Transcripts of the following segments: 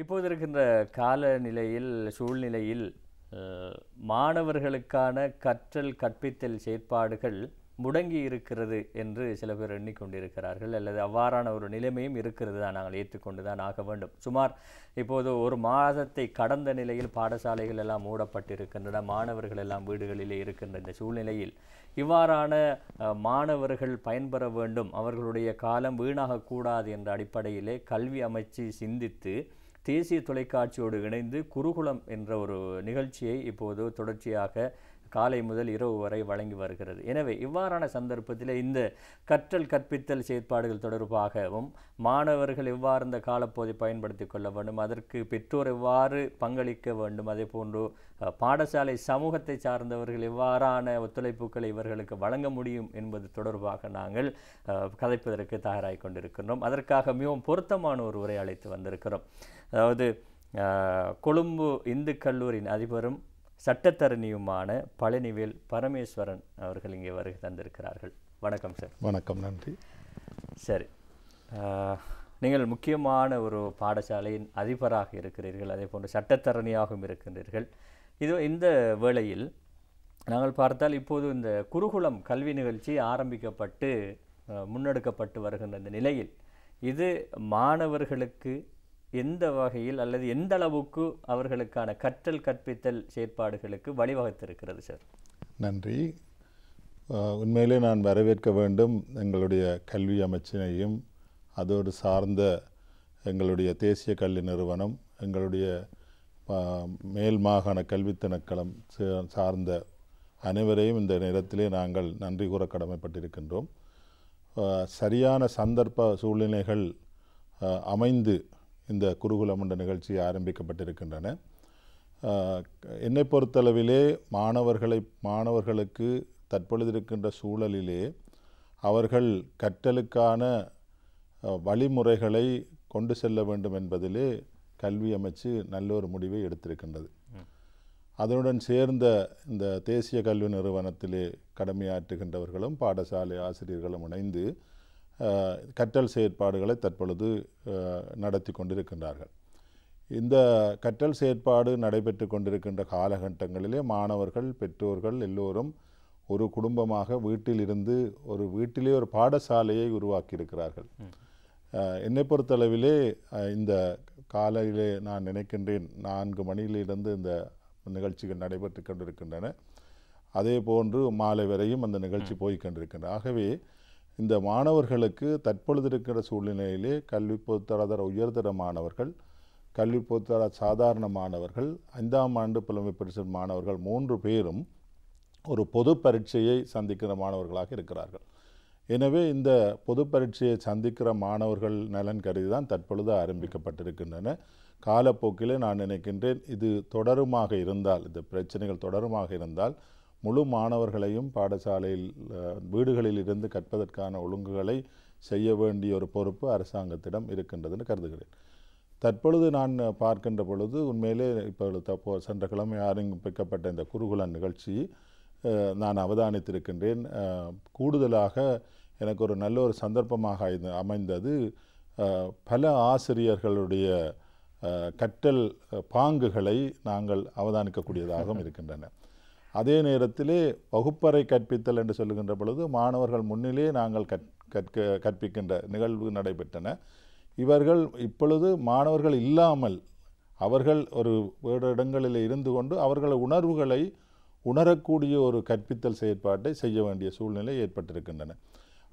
இப்போது இருக்கின்ற காலநிலையில் சூழ்நிலையில் மாணவர்களுக்கான கற்றல் கற்பித்தல் செயற்பாடுகள் முடங்கி இருக்கிறது என்று சில பேர் எண்ணிக்கொண்டிருக்கிறார்கள் அல்லது அவ்வாறான ஒரு நிலைமையும் இருக்கிறது தான் நாங்கள் ஏற்றுக்கொண்டு தான் ஆக வேண்டும் சுமார் இப்போது ஒரு மாதத்தை கடந்த நிலையில் பாடசாலைகள் எல்லாம் மூடப்பட்டிருக்கின்றன மாணவர்கள் எல்லாம் வீடுகளிலே இருக்கின்ற இந்த சூழ்நிலையில் இவ்வாறான மாணவர்கள் பயன்பெற வேண்டும் அவர்களுடைய காலம் வீணாகக்கூடாது என்ற அடிப்படையிலே கல்வி அமைச்சு சிந்தித்து தேசிய தொலைக்காட்சியோடு இணைந்து குருகுலம் என்ற ஒரு நிகழ்ச்சியை இப்போது தொடர்ச்சியாக காலை முதல் இரவு வரை வழங்கி வருகிறது எனவே இவ்வாறான சந்தர்ப்பத்தில் இந்த கற்றல் கற்பித்தல் செயற்பாடுகள் தொடர்பாகவும் மாணவர்கள் எவ்வாறு இந்த காலப்போதை பயன்படுத்தி கொள்ள வேண்டும் அதற்கு பெற்றோர் எவ்வாறு பங்களிக்க வேண்டும் அதே போன்று பாடசாலை சமூகத்தை சார்ந்தவர்கள் எவ்வாறான ஒத்துழைப்புகளை இவர்களுக்கு வழங்க முடியும் என்பது தொடர்பாக நாங்கள் கதைப்பதற்கு தயாராகி கொண்டிருக்கின்றோம் அதற்காக மிகவும் பொருத்தமான ஒரு உரை அழைத்து வந்திருக்கிறோம் அதாவது கொழும்பு இந்து கல்லூரியின் அதிபரும் சட்டத்தரணியுமான பழனிவேல் பரமேஸ்வரன் அவர்கள் இங்கே வருகை தந்திருக்கிறார்கள் வணக்கம் சார் வணக்கம் நன்றி சரி நீங்கள் முக்கியமான ஒரு பாடசாலையின் அதிபராக இருக்கிறீர்கள் அதே போன்று சட்டத்தரணியாகவும் இருக்கின்றீர்கள் இது இந்த வேளையில் நாங்கள் பார்த்தால் இப்போது இந்த குருகுலம் கல்வி நிகழ்ச்சி ஆரம்பிக்கப்பட்டு முன்னெடுக்கப்பட்டு வருகின்ற இந்த நிலையில் இது மாணவர்களுக்கு எந்த வகையில் அல்லது எந்த அளவுக்கு அவர்களுக்கான கற்றல் கற்பித்தல் செயற்பாடுகளுக்கு வழிவகுத்திருக்கிறது சார் நன்றி உண்மையிலே நான் வரவேற்க வேண்டும் எங்களுடைய கல்வி அமைச்சினையும் அதோடு சார்ந்த எங்களுடைய தேசிய கல்வி நிறுவனம் எங்களுடைய மேல் மாகாண கல்வி திணைக்களம் சார்ந்த அனைவரையும் இந்த நேரத்திலே நாங்கள் நன்றி கூற கடமைப்பட்டிருக்கின்றோம் சரியான சந்தர்ப்ப சூழ்நிலைகள் அமைந்து இந்த குருகுலம் என்ற நிகழ்ச்சி ஆரம்பிக்கப்பட்டிருக்கின்றன என்னை பொறுத்தளவிலே மாணவர்களை மாணவர்களுக்கு தற்பொழுது இருக்கின்ற சூழலிலே அவர்கள் கற்றலுக்கான வழிமுறைகளை கொண்டு செல்ல வேண்டும் என்பதிலே கல்வி அமைச்சு நல்ல ஒரு முடிவை எடுத்திருக்கின்றது அதனுடன் சேர்ந்த இந்த தேசிய கல்வி நிறுவனத்திலே கடமையாற்றுகின்றவர்களும் பாடசாலை ஆசிரியர்களும் இணைந்து கற்றல் செயற்பாடுகளை தற்பொழுது நடத்தி கொண்டிருக்கின்றார்கள் இந்த கற்றல் செயற்பாடு நடைபெற்று கொண்டிருக்கின்ற காலகட்டங்களிலே மாணவர்கள் பெற்றோர்கள் எல்லோரும் ஒரு குடும்பமாக வீட்டிலிருந்து ஒரு வீட்டிலே ஒரு பாடசாலையை உருவாக்கியிருக்கிறார்கள் என்னை பொறுத்தளவிலே இந்த காலையிலே நான் நினைக்கின்றேன் நான்கு மணியிலிருந்து இந்த நிகழ்ச்சிகள் நடைபெற்று கொண்டிருக்கின்றன அதே போன்று மாலை வரையும் அந்த நிகழ்ச்சி போய் கொண்டிருக்கின்றன ஆகவே இந்த மாணவர்களுக்கு தற்பொழுது இருக்கிற சூழ்நிலையிலே கல்வி பொதுத்தராதர உயர்தர மாணவர்கள் கல்வி பொதுத்தர சாதாரண மாணவர்கள் ஐந்தாம் ஆண்டு புலமை பரிசு மாணவர்கள் மூன்று பேரும் ஒரு பொது பரீட்சையை சந்திக்கிற மாணவர்களாக இருக்கிறார்கள் எனவே இந்த பொது பரீட்சையை சந்திக்கிற மாணவர்கள் நலன் கருதி தான் தற்பொழுது ஆரம்பிக்கப்பட்டிருக்கின்றன காலப்போக்கிலே நான் நினைக்கின்றேன் இது தொடருமாக இருந்தால் இந்த பிரச்சனைகள் தொடருமாக இருந்தால் முழு மாணவர்களையும் பாடசாலையில் வீடுகளில் இருந்து கற்பதற்கான ஒழுங்குகளை செய்ய வேண்டிய ஒரு பொறுப்பு அரசாங்கத்திடம் இருக்கின்றதுன்னு கருதுகிறேன் தற்பொழுது நான் பார்க்கின்ற பொழுது உண்மையிலே இப்போ தப்போ சென்ற கிழமை ஆரம்பிக்கப்பட்ட இந்த குறுகுல நிகழ்ச்சி நான் அவதானித்திருக்கின்றேன் கூடுதலாக எனக்கு ஒரு நல்ல ஒரு சந்தர்ப்பமாக அமைந்தது பல ஆசிரியர்களுடைய கற்றல் பாங்குகளை நாங்கள் அவதானிக்கக்கூடியதாகவும் இருக்கின்றன அதே நேரத்திலே வகுப்பறை கற்பித்தல் என்று சொல்லுகின்ற பொழுது மாணவர்கள் முன்னிலே நாங்கள் கற் கற்க கற்பிக்கின்ற நிகழ்வு நடைபெற்றன இவர்கள் இப்பொழுது மாணவர்கள் இல்லாமல் அவர்கள் ஒரு இடங்களில் இருந்து கொண்டு அவர்கள உணர்வுகளை உணரக்கூடிய ஒரு கற்பித்தல் செயற்பாட்டை செய்ய வேண்டிய சூழ்நிலை ஏற்பட்டிருக்கின்றன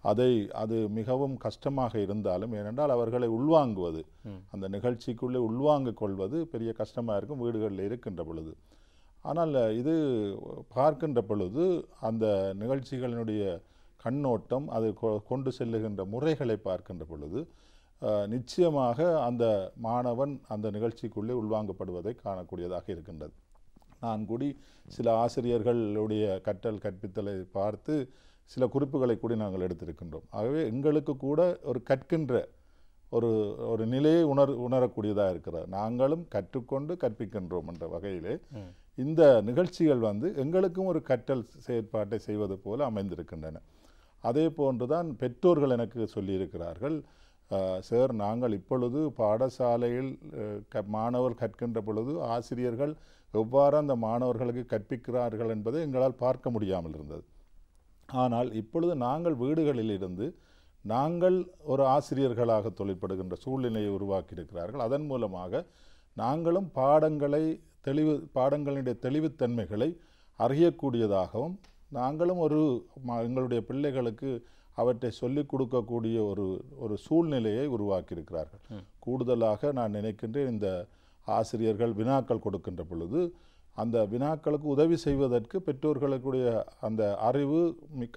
அதை அது மிகவும் கஷ்டமாக இருந்தாலும் ஏனென்றால் அவர்களை உள்வாங்குவது அந்த நிகழ்ச்சிக்குள்ளே உள்வாங்க கொள்வது பெரிய கஷ்டமாக இருக்கும் வீடுகளில் இருக்கின்ற பொழுது ஆனால் இது பார்க்கின்ற பொழுது அந்த நிகழ்ச்சிகளினுடைய கண்ணோட்டம் அது கொண்டு செல்லுகின்ற முறைகளை பார்க்கின்ற பொழுது நிச்சயமாக அந்த மாணவன் அந்த நிகழ்ச்சிக்குள்ளே உள்வாங்கப்படுவதை காணக்கூடியதாக இருக்கின்றது நான் கூடி சில ஆசிரியர்களுடைய கற்றல் கற்பித்தலை பார்த்து சில குறிப்புகளை கூட நாங்கள் எடுத்திருக்கின்றோம் ஆகவே எங்களுக்கு கூட ஒரு கற்கின்ற ஒரு ஒரு நிலையை உணர் உணரக்கூடியதாக இருக்கிறார் நாங்களும் கற்றுக்கொண்டு கற்பிக்கின்றோம் என்ற வகையிலே இந்த நிகழ்ச்சிகள் வந்து எங்களுக்கும் ஒரு கற்றல் செயற்பாட்டை செய்வது போல் அமைந்திருக்கின்றன அதே போன்று தான் பெற்றோர்கள் எனக்கு சொல்லியிருக்கிறார்கள் சார் நாங்கள் இப்பொழுது பாடசாலையில் க மாணவர் கற்கின்ற பொழுது ஆசிரியர்கள் எவ்வாறு அந்த மாணவர்களுக்கு கற்பிக்கிறார்கள் என்பதை எங்களால் பார்க்க முடியாமல் இருந்தது ஆனால் இப்பொழுது நாங்கள் வீடுகளில் இருந்து நாங்கள் ஒரு ஆசிரியர்களாக தொழிற்படுகின்ற சூழ்நிலையை உருவாக்கியிருக்கிறார்கள் அதன் மூலமாக நாங்களும் பாடங்களை தெளிவு பாடங்களினுடைய தெளிவுத்தன்மைகளை அறியக்கூடியதாகவும் நாங்களும் ஒரு எங்களுடைய பிள்ளைகளுக்கு அவற்றை சொல்லிக் கொடுக்கக்கூடிய ஒரு ஒரு சூழ்நிலையை உருவாக்கியிருக்கிறார்கள் கூடுதலாக நான் நினைக்கின்றேன் இந்த ஆசிரியர்கள் வினாக்கள் கொடுக்கின்ற பொழுது அந்த வினாக்களுக்கு உதவி செய்வதற்கு பெற்றோர்களுக்குடைய அந்த அறிவு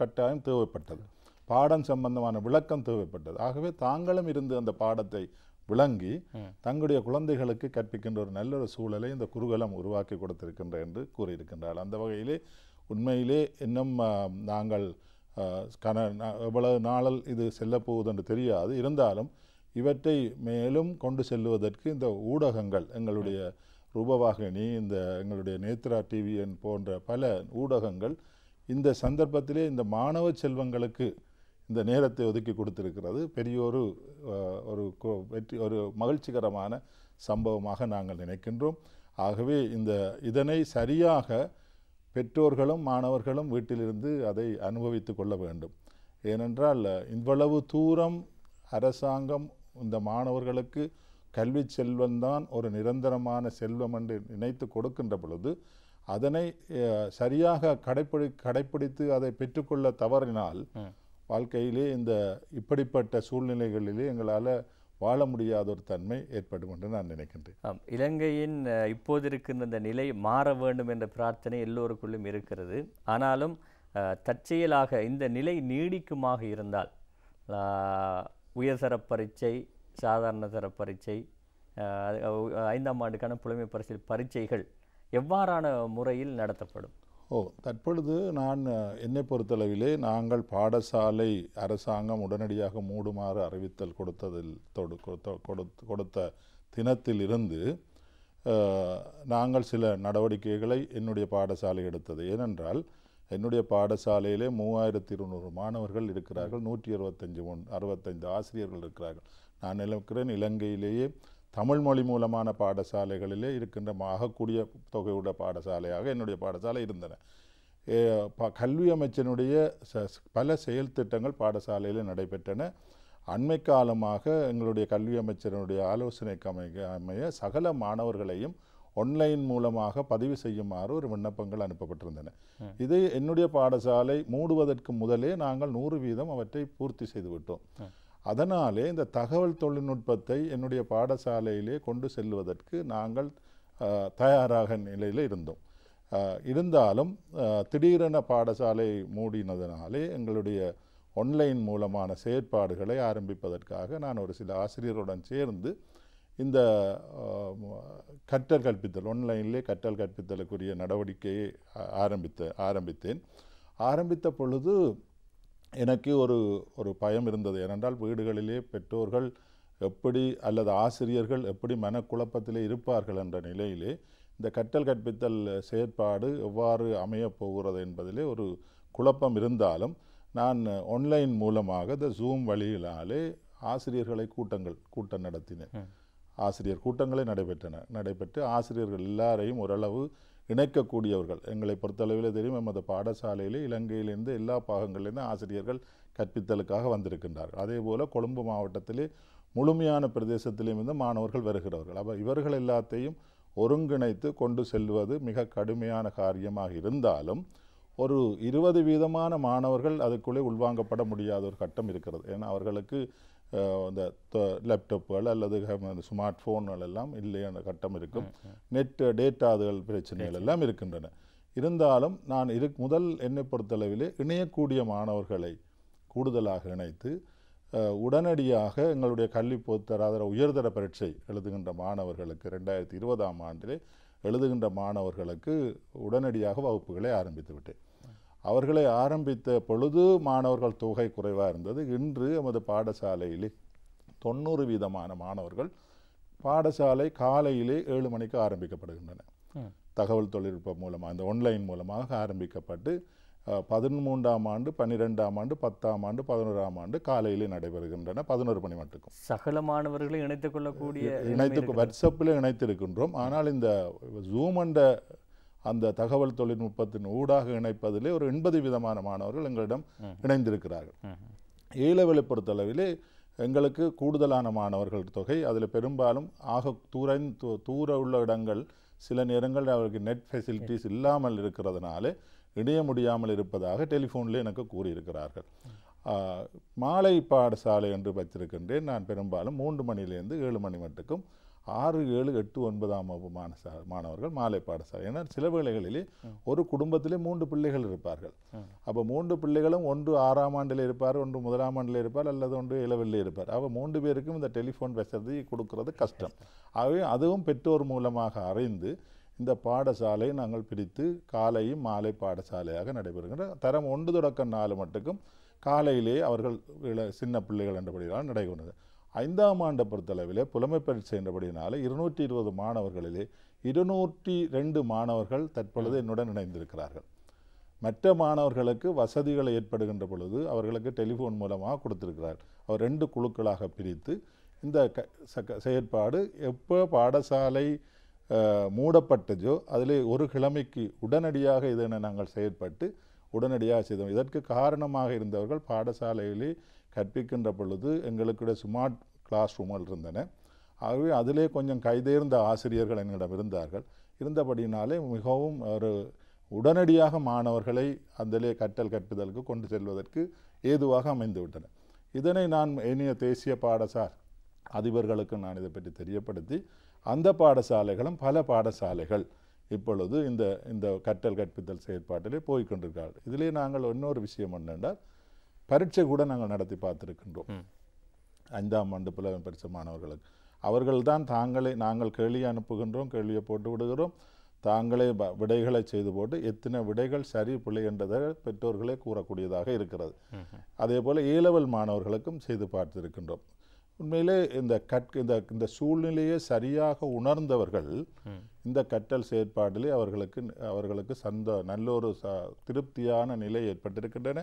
கட்டாயம் தேவைப்பட்டது பாடம் சம்பந்தமான விளக்கம் தேவைப்பட்டது ஆகவே தாங்களும் இருந்து அந்த பாடத்தை விளங்கி தங்களுடைய குழந்தைகளுக்கு கற்பிக்கின்ற ஒரு நல்ல ஒரு சூழலை இந்த குருகலம் உருவாக்கி கொடுத்திருக்கின்ற என்று கூறியிருக்கின்றார் அந்த வகையிலே உண்மையிலே இன்னும் நாங்கள் கன எவ்வளவு நாளில் இது செல்லப்போகுது என்று தெரியாது இருந்தாலும் இவற்றை மேலும் கொண்டு செல்லுவதற்கு இந்த ஊடகங்கள் எங்களுடைய ரூபவாகினி இந்த எங்களுடைய நேத்ரா டிவி போன்ற பல ஊடகங்கள் இந்த சந்தர்ப்பத்திலே இந்த மாணவ செல்வங்களுக்கு இந்த நேரத்தை ஒதுக்கி கொடுத்திருக்கிறது பெரிய ஒரு ஒரு வெற்றி ஒரு மகிழ்ச்சிகரமான சம்பவமாக நாங்கள் நினைக்கின்றோம் ஆகவே இந்த இதனை சரியாக பெற்றோர்களும் மாணவர்களும் வீட்டிலிருந்து அதை அனுபவித்து கொள்ள வேண்டும் ஏனென்றால் இவ்வளவு தூரம் அரசாங்கம் இந்த மாணவர்களுக்கு கல்வி செல்வம்தான் ஒரு நிரந்தரமான செல்வம் என்று நினைத்து கொடுக்கின்ற பொழுது அதனை சரியாக கடைப்பிடி கடைப்பிடித்து அதை பெற்றுக்கொள்ள தவறினால் வாழ்க்கையிலே இந்த இப்படிப்பட்ட சூழ்நிலைகளிலே எங்களால் வாழ முடியாத ஒரு தன்மை ஏற்படும் என்று நான் நினைக்கின்றேன் இலங்கையின் இப்போது இருக்கின்ற இந்த நிலை மாற வேண்டும் என்ற பிரார்த்தனை எல்லோருக்குள்ளும் இருக்கிறது ஆனாலும் தற்செயலாக இந்த நிலை நீடிக்குமாக இருந்தால் உயர்தர பரீட்சை சாதாரண தர பரீட்சை ஐந்தாம் ஆண்டுக்கான புலமை பரிசில் பரீட்சைகள் எவ்வாறான முறையில் நடத்தப்படும் ஓ தற்பொழுது நான் என்னை பொறுத்தளவிலே நாங்கள் பாடசாலை அரசாங்கம் உடனடியாக மூடுமாறு அறிவித்தல் கொடுத்ததில் தொடு கொடுத்த தினத்தில் இருந்து நாங்கள் சில நடவடிக்கைகளை என்னுடைய பாடசாலை எடுத்தது ஏனென்றால் என்னுடைய பாடசாலையிலே மூவாயிரத்தி இருநூறு மாணவர்கள் இருக்கிறார்கள் நூற்றி அறுபத்தஞ்சு ஒன் அறுபத்தைந்து ஆசிரியர்கள் இருக்கிறார்கள் நான் நினைக்கிறேன் இலங்கையிலேயே தமிழ் மொழி மூலமான பாடசாலைகளிலே இருக்கின்ற ஆகக்கூடிய தொகையுடைய பாடசாலையாக என்னுடைய பாடசாலை இருந்தன கல்வி அமைச்சனுடைய பல செயல் திட்டங்கள் பாடசாலையில் நடைபெற்றன அண்மை காலமாக எங்களுடைய கல்வி அமைச்சரனுடைய ஆலோசனைக்கு அமைய அமைய சகல மாணவர்களையும் ஒன்லைன் மூலமாக பதிவு செய்யுமாறு ஒரு விண்ணப்பங்கள் அனுப்பப்பட்டிருந்தன இது என்னுடைய பாடசாலை மூடுவதற்கு முதலே நாங்கள் நூறு வீதம் அவற்றை பூர்த்தி செய்துவிட்டோம் அதனாலே இந்த தகவல் தொழில்நுட்பத்தை என்னுடைய பாடசாலையிலே கொண்டு செல்வதற்கு நாங்கள் தயாராக நிலையில் இருந்தோம் இருந்தாலும் திடீரென பாடசாலை மூடினதனாலே எங்களுடைய ஒன்லைன் மூலமான செயற்பாடுகளை ஆரம்பிப்பதற்காக நான் ஒரு சில ஆசிரியருடன் சேர்ந்து இந்த கற்றல் கற்பித்தல் ஒன்லைன்லேயே கற்றல் கற்பித்தலுக்குரிய நடவடிக்கையை ஆரம்பித்த ஆரம்பித்தேன் ஆரம்பித்த பொழுது எனக்கு ஒரு ஒரு பயம் இருந்தது ஏனென்றால் வீடுகளிலே பெற்றோர்கள் எப்படி அல்லது ஆசிரியர்கள் எப்படி மனக்குழப்பத்திலே இருப்பார்கள் என்ற நிலையிலே இந்த கற்றல் கற்பித்தல் செயற்பாடு எவ்வாறு அமையப் போகிறது என்பதிலே ஒரு குழப்பம் இருந்தாலும் நான் ஆன்லைன் மூலமாக இந்த ஜூம் வழியிலாலே ஆசிரியர்களை கூட்டங்கள் கூட்டம் நடத்தினேன் ஆசிரியர் கூட்டங்களே நடைபெற்றன நடைபெற்று ஆசிரியர்கள் எல்லாரையும் ஓரளவு இணைக்கக்கூடியவர்கள் எங்களை பொறுத்தளவில் தெரியும் எமது பாடசாலையில் இலங்கையிலிருந்து எல்லா பாகங்களிலேருந்து ஆசிரியர்கள் கற்பித்தலுக்காக வந்திருக்கின்றார்கள் அதே போல் கொழும்பு மாவட்டத்திலே முழுமையான பிரதேசத்திலிருந்து மாணவர்கள் வருகிறவர்கள் அப்போ இவர்கள் எல்லாத்தையும் ஒருங்கிணைத்து கொண்டு செல்வது மிக கடுமையான காரியமாக இருந்தாலும் ஒரு இருபது வீதமான மாணவர்கள் அதுக்குள்ளே உள்வாங்கப்பட முடியாத ஒரு கட்டம் இருக்கிறது ஏன்னா அவர்களுக்கு அந்த லேப்டாப்புகள் அல்லது ஸ்மார்ட் ஃபோன்கள் எல்லாம் இல்லையான கட்டம் இருக்கும் நெட் டேட்டாதுகள் பிரச்சனைகள் எல்லாம் இருக்கின்றன இருந்தாலும் நான் இரு முதல் என்னை பொறுத்தளவிலே இணையக்கூடிய மாணவர்களை கூடுதலாக இணைத்து உடனடியாக எங்களுடைய கல்வி பொறுத்தராதர உயர்தர பரீட்சை எழுதுகின்ற மாணவர்களுக்கு ரெண்டாயிரத்தி இருபதாம் ஆண்டிலே எழுதுகின்ற மாணவர்களுக்கு உடனடியாக வகுப்புகளை ஆரம்பித்து விட்டேன் அவர்களை ஆரம்பித்த பொழுது மாணவர்கள் தொகை குறைவாக இருந்தது இன்று நமது பாடசாலையிலே தொண்ணூறு வீதமான மாணவர்கள் பாடசாலை காலையிலே ஏழு மணிக்கு ஆரம்பிக்கப்படுகின்றன தகவல் தொழில்நுட்பம் மூலமாக இந்த ஒன்லைன் மூலமாக ஆரம்பிக்கப்பட்டு பதிமூன்றாம் ஆண்டு பன்னிரெண்டாம் ஆண்டு பத்தாம் ஆண்டு பதினோராம் ஆண்டு காலையிலே நடைபெறுகின்றன பதினோரு மணி மட்டுக்கும் சகல மாணவர்களை இணைத்துக் கொள்ளக்கூடிய இணைத்து வாட்ஸ்அப்பில் இணைத்திருக்கின்றோம் ஆனால் இந்த ஜூம் என்ற அந்த தகவல் தொழில்நுட்பத்தின் ஊடாக இணைப்பதிலே ஒரு எண்பது விதமான மாணவர்கள் எங்களிடம் இணைந்திருக்கிறார்கள் ஏ பொறுத்தளவிலே எங்களுக்கு கூடுதலான மாணவர்கள் தொகை அதில் பெரும்பாலும் ஆக தூர தூர உள்ள இடங்கள் சில நேரங்கள் அவருக்கு நெட் ஃபெசிலிட்டிஸ் இல்லாமல் இருக்கிறதுனால இணைய முடியாமல் இருப்பதாக டெலிஃபோனில் எனக்கு கூறியிருக்கிறார்கள் மாலை பாடசாலை என்று வச்சிருக்கின்றேன் நான் பெரும்பாலும் மூன்று மணிலேருந்து ஏழு மணி மட்டுக்கும் ஆறு ஏழு எட்டு ஒன்பதாம் வகுப்பு மாணசா மாணவர்கள் மாலை பாடசாலை ஏன்னா சில வேளைகளிலே ஒரு குடும்பத்திலே மூன்று பிள்ளைகள் இருப்பார்கள் அப்போ மூன்று பிள்ளைகளும் ஒன்று ஆறாம் ஆண்டில் இருப்பார் ஒன்று முதலாம் ஆண்டில் இருப்பார் அல்லது ஒன்று இளவெல்ல இருப்பார் அப்போ மூன்று பேருக்கும் இந்த டெலிஃபோன் வசதி கொடுக்கறது கஷ்டம் ஆகவே அதுவும் பெற்றோர் மூலமாக அறிந்து இந்த பாடசாலை நாங்கள் பிரித்து காலையும் மாலை பாடசாலையாக நடைபெறுகின்ற தரம் ஒன்று தொடக்க நாலு மட்டுக்கும் காலையிலே அவர்கள் சின்ன பிள்ளைகள் என்றபடியால் நடைபெறுகிறது ஐந்தாம் ஆண்டை பொறுத்தளவில் புலமைப்பெறச் என்றபடினால இருநூற்றி இருபது மாணவர்களிலே இருநூற்றி ரெண்டு மாணவர்கள் தற்பொழுது என்னுடன் இணைந்திருக்கிறார்கள் மற்ற மாணவர்களுக்கு வசதிகள் ஏற்படுகின்ற பொழுது அவர்களுக்கு டெலிஃபோன் மூலமாக கொடுத்துருக்கிறார் அவர் ரெண்டு குழுக்களாக பிரித்து இந்த க செயற்பாடு எப்போ பாடசாலை மூடப்பட்டதோ அதில் ஒரு கிழமைக்கு உடனடியாக இதனை நாங்கள் செயற்பட்டு உடனடியாக செய்தோம் இதற்கு காரணமாக இருந்தவர்கள் பாடசாலையிலே கற்பிக்கின்ற பொழுது எங்களுக்குடைய ஸ்மார்ட் கிளாஸ் ரூம்கள் இருந்தன ஆகவே அதிலே கொஞ்சம் கைதேர்ந்த ஆசிரியர்கள் என்னிடம் இருந்தார்கள் இருந்தபடினாலே மிகவும் ஒரு உடனடியாக மாணவர்களை அதிலே கற்றல் கற்பிதலுக்கு கொண்டு செல்வதற்கு ஏதுவாக அமைந்துவிட்டன இதனை நான் இனிய தேசிய பாடசார் அதிபர்களுக்கு நான் இதை பற்றி தெரியப்படுத்தி அந்த பாடசாலைகளும் பல பாடசாலைகள் இப்பொழுது இந்த இந்த கற்றல் கற்பித்தல் செயற்பாட்டிலே போய்கொண்டிருக்கிறார்கள் இதிலே நாங்கள் இன்னொரு விஷயம் என்னென்றால் பரீட்சை கூட நாங்கள் நடத்தி பார்த்துருக்கின்றோம் ஐந்தாம் ஆண்டு புலமை பரிசு மாணவர்களுக்கு அவர்கள் தான் தாங்களே நாங்கள் கேள்வி அனுப்புகின்றோம் கேள்வியை போட்டு விடுகிறோம் தாங்களே விடைகளை செய்து போட்டு எத்தனை விடைகள் சரி பிள்ளை என்றதை பெற்றோர்களே கூறக்கூடியதாக இருக்கிறது அதே போல் ஏலவல் மாணவர்களுக்கும் செய்து பார்த்திருக்கின்றோம் உண்மையிலே இந்த கற் இந்த இந்த சூழ்நிலையை சரியாக உணர்ந்தவர்கள் இந்த கற்றல் செயற்பாட்டிலே அவர்களுக்கு அவர்களுக்கு சந்த நல்ல ஒரு திருப்தியான நிலை ஏற்பட்டிருக்கின்றன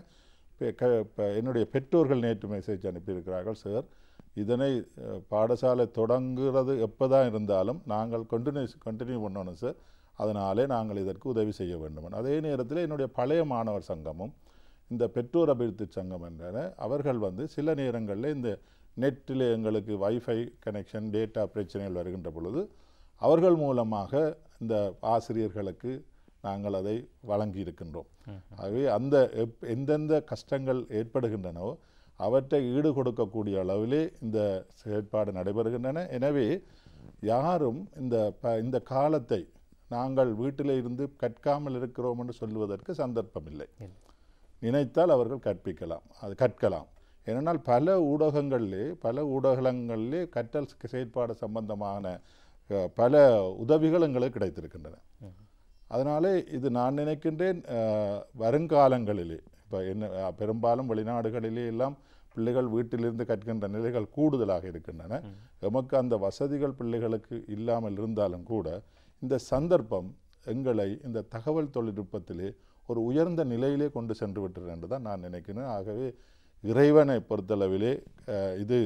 என்னுடைய பெற்றோர்கள் நேற்று மெசேஜ் அனுப்பியிருக்கிறார்கள் சார் இதனை பாடசாலை தொடங்குறது எப்போ தான் இருந்தாலும் நாங்கள் கண்டினியூஸ் கண்டினியூ பண்ணணும் சார் அதனாலே நாங்கள் இதற்கு உதவி செய்ய வேண்டும் அதே நேரத்தில் என்னுடைய பழைய மாணவர் சங்கமும் இந்த பெற்றோர் அபிவிருத்தி சங்கம் என்றன அவர்கள் வந்து சில நேரங்களில் இந்த நெட்டில் எங்களுக்கு வைஃபை கனெக்ஷன் டேட்டா பிரச்சனைகள் வருகின்ற பொழுது அவர்கள் மூலமாக இந்த ஆசிரியர்களுக்கு நாங்கள் அதை வழங்கி இருக்கின்றோம் ஆகவே அந்த எந்தெந்த கஷ்டங்கள் ஏற்படுகின்றனவோ அவற்றை ஈடு கொடுக்கக்கூடிய அளவிலே இந்த செயற்பாடு நடைபெறுகின்றன எனவே யாரும் இந்த ப இந்த காலத்தை நாங்கள் வீட்டில் இருந்து கற்காமல் இருக்கிறோம் என்று சொல்லுவதற்கு சந்தர்ப்பம் இல்லை நினைத்தால் அவர்கள் கற்பிக்கலாம் அது கற்கலாம் ஏனென்றால் பல ஊடகங்களிலே பல ஊடகங்களிலே கற்றல் செயற்பாடு சம்பந்தமான பல உதவிகள் எங்களுக்கு கிடைத்திருக்கின்றன அதனாலே இது நான் நினைக்கின்றேன் வருங்காலங்களிலே இப்போ என்ன பெரும்பாலும் வெளிநாடுகளிலே எல்லாம் பிள்ளைகள் வீட்டிலிருந்து கற்கின்ற நிலைகள் கூடுதலாக இருக்கின்றன எமக்கு அந்த வசதிகள் பிள்ளைகளுக்கு இல்லாமல் இருந்தாலும் கூட இந்த சந்தர்ப்பம் எங்களை இந்த தகவல் தொழில்நுட்பத்திலே ஒரு உயர்ந்த நிலையிலே கொண்டு சென்று விட்டது என்று தான் நான் நினைக்கிறேன் ஆகவே இறைவனை பொறுத்தளவிலே இது